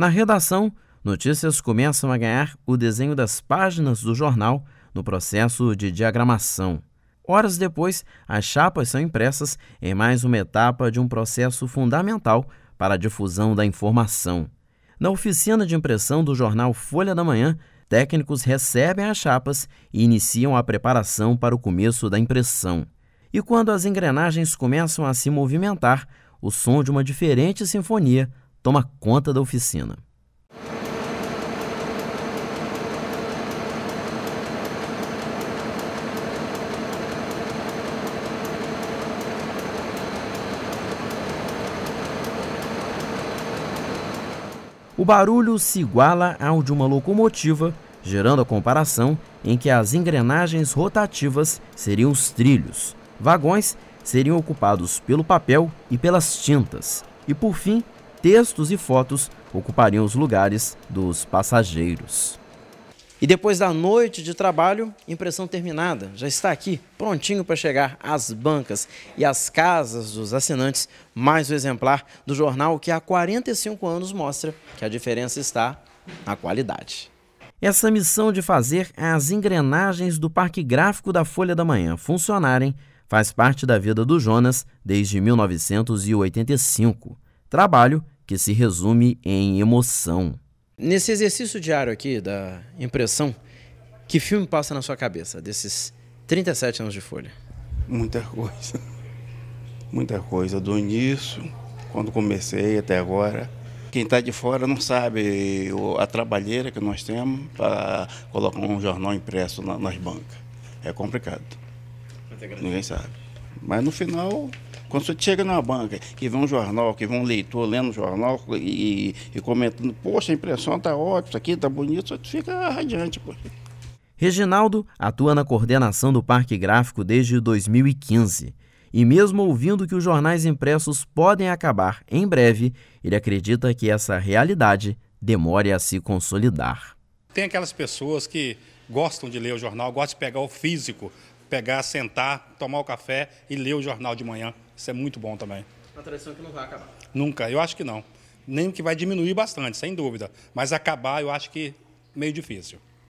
Na redação, notícias começam a ganhar o desenho das páginas do jornal no processo de diagramação. Horas depois, as chapas são impressas em mais uma etapa de um processo fundamental para a difusão da informação. Na oficina de impressão do jornal Folha da Manhã, técnicos recebem as chapas e iniciam a preparação para o começo da impressão. E quando as engrenagens começam a se movimentar, o som de uma diferente sinfonia toma conta da oficina. O barulho se iguala ao de uma locomotiva, gerando a comparação em que as engrenagens rotativas seriam os trilhos, vagões seriam ocupados pelo papel e pelas tintas, e por fim, textos e fotos ocupariam os lugares dos passageiros. E depois da noite de trabalho, impressão terminada, já está aqui, prontinho para chegar às bancas e às casas dos assinantes, mais o um exemplar do jornal que há 45 anos mostra que a diferença está na qualidade. Essa missão de fazer as engrenagens do Parque Gráfico da Folha da Manhã funcionarem faz parte da vida do Jonas desde 1985. Trabalho que se resume em emoção. Nesse exercício diário aqui da impressão, que filme passa na sua cabeça desses 37 anos de Folha? Muita coisa. Muita coisa. Do início, quando comecei até agora. Quem está de fora não sabe a trabalheira que nós temos para colocar um jornal impresso nas bancas. É complicado. Ninguém sabe. Mas no final quando você chega numa banca, que vê um jornal, que vê um leitor lendo o jornal e, e comentando, poxa, a impressão está ótima, isso aqui está bonito, você fica radiante, poxa. Reginaldo atua na coordenação do Parque Gráfico desde 2015. E mesmo ouvindo que os jornais impressos podem acabar em breve, ele acredita que essa realidade demore a se consolidar. Tem aquelas pessoas que gostam de ler o jornal, gostam de pegar o físico pegar, sentar, tomar o café e ler o jornal de manhã. Isso é muito bom também. Uma tradição que não vai acabar. Nunca, eu acho que não. Nem que vai diminuir bastante, sem dúvida. Mas acabar eu acho que meio difícil.